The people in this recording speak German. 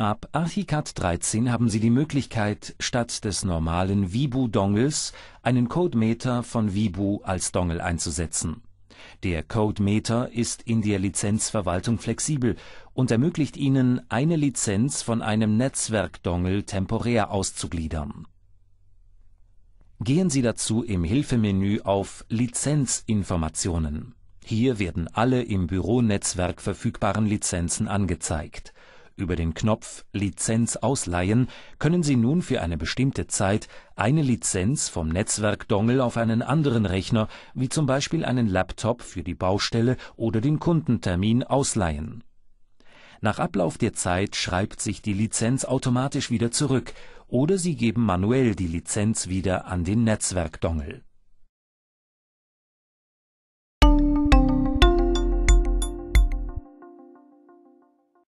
Ab Archicad 13 haben Sie die Möglichkeit, statt des normalen Vibu-Dongles einen Codemeter von Vibu als Dongle einzusetzen. Der Codemeter ist in der Lizenzverwaltung flexibel und ermöglicht Ihnen, eine Lizenz von einem Netzwerk-Dongle temporär auszugliedern. Gehen Sie dazu im Hilfemenü auf Lizenzinformationen. Hier werden alle im Büronetzwerk verfügbaren Lizenzen angezeigt über den Knopf Lizenz ausleihen können Sie nun für eine bestimmte Zeit eine Lizenz vom Netzwerkdongel auf einen anderen Rechner, wie zum Beispiel einen Laptop für die Baustelle oder den Kundentermin, ausleihen. Nach Ablauf der Zeit schreibt sich die Lizenz automatisch wieder zurück, oder Sie geben manuell die Lizenz wieder an den Netzwerkdongel.